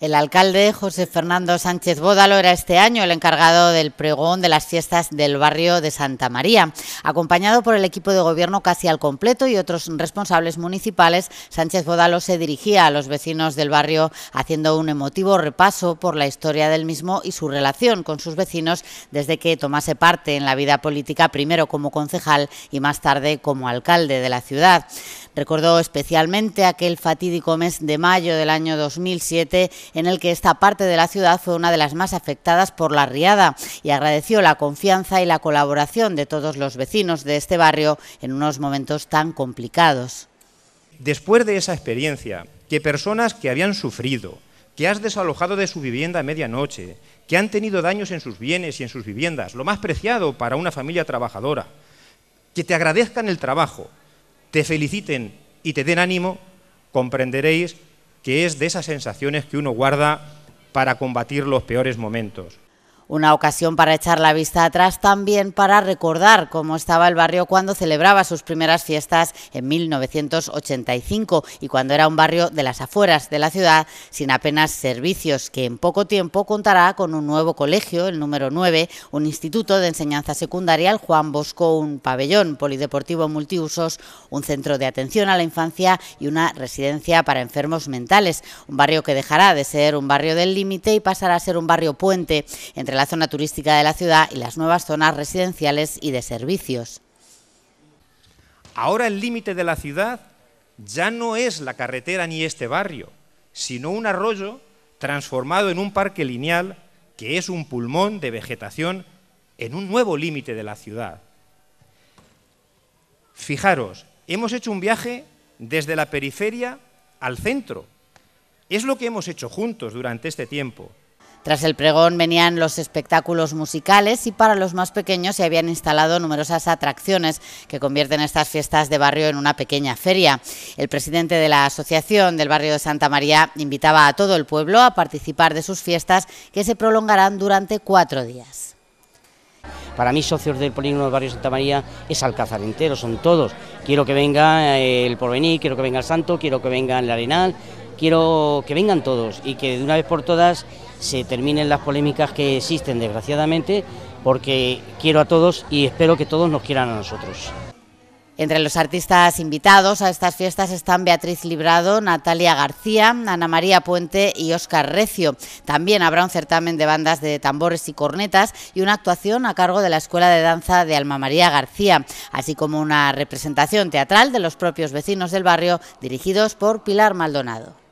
El alcalde José Fernando Sánchez Bódalo era este año el encargado del pregón de las fiestas del barrio de Santa María. Acompañado por el equipo de gobierno casi al completo y otros responsables municipales, Sánchez Bodalo se dirigía a los vecinos del barrio haciendo un emotivo repaso por la historia del mismo y su relación con sus vecinos desde que tomase parte en la vida política primero como concejal y más tarde como alcalde de la ciudad. Recordó especialmente aquel fatídico mes de mayo del año 2007 en el que esta parte de la ciudad fue una de las más afectadas por la riada y agradeció la confianza y la colaboración de todos los vecinos de este barrio en unos momentos tan complicados. Después de esa experiencia, que personas que habían sufrido, que has desalojado de su vivienda a medianoche, que han tenido daños en sus bienes y en sus viviendas, lo más preciado para una familia trabajadora, que te agradezcan el trabajo, te feliciten y te den ánimo, comprenderéis que es de esas sensaciones que uno guarda para combatir los peores momentos. Una ocasión para echar la vista atrás, también para recordar cómo estaba el barrio cuando celebraba sus primeras fiestas en 1985 y cuando era un barrio de las afueras de la ciudad sin apenas servicios, que en poco tiempo contará con un nuevo colegio, el número 9, un instituto de enseñanza secundaria, el Juan Bosco, un pabellón polideportivo multiusos, un centro de atención a la infancia y una residencia para enfermos mentales. Un barrio que dejará de ser un barrio del límite y pasará a ser un barrio puente entre la zona turística de la ciudad y las nuevas zonas residenciales y de servicios. Ahora el límite de la ciudad ya no es la carretera ni este barrio, sino un arroyo transformado en un parque lineal que es un pulmón de vegetación en un nuevo límite de la ciudad. Fijaros, hemos hecho un viaje desde la periferia al centro. Es lo que hemos hecho juntos durante este tiempo. Tras el pregón venían los espectáculos musicales y para los más pequeños se habían instalado numerosas atracciones que convierten estas fiestas de barrio en una pequeña feria. El presidente de la Asociación del Barrio de Santa María invitaba a todo el pueblo a participar de sus fiestas que se prolongarán durante cuatro días. Para mí, socios del polígono del barrio Santa María es Alcázar entero, son todos. Quiero que venga eh, el Porvenir, quiero que venga el Santo, quiero que venga el Arenal, quiero que vengan todos y que de una vez por todas se terminen las polémicas que existen, desgraciadamente, porque quiero a todos y espero que todos nos quieran a nosotros. Entre los artistas invitados a estas fiestas están Beatriz Librado, Natalia García, Ana María Puente y Óscar Recio. También habrá un certamen de bandas de tambores y cornetas y una actuación a cargo de la Escuela de Danza de Alma María García, así como una representación teatral de los propios vecinos del barrio dirigidos por Pilar Maldonado.